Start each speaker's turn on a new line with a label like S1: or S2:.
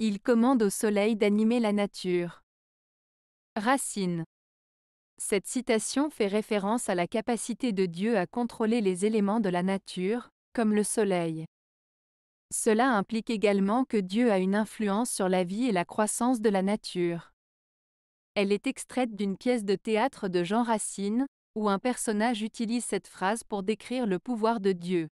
S1: Il commande au soleil d'animer la nature. Racine. Cette citation fait référence à la capacité de Dieu à contrôler les éléments de la nature, comme le soleil. Cela implique également que Dieu a une influence sur la vie et la croissance de la nature. Elle est extraite d'une pièce de théâtre de Jean Racine, où un personnage utilise cette phrase pour décrire le
S2: pouvoir de Dieu.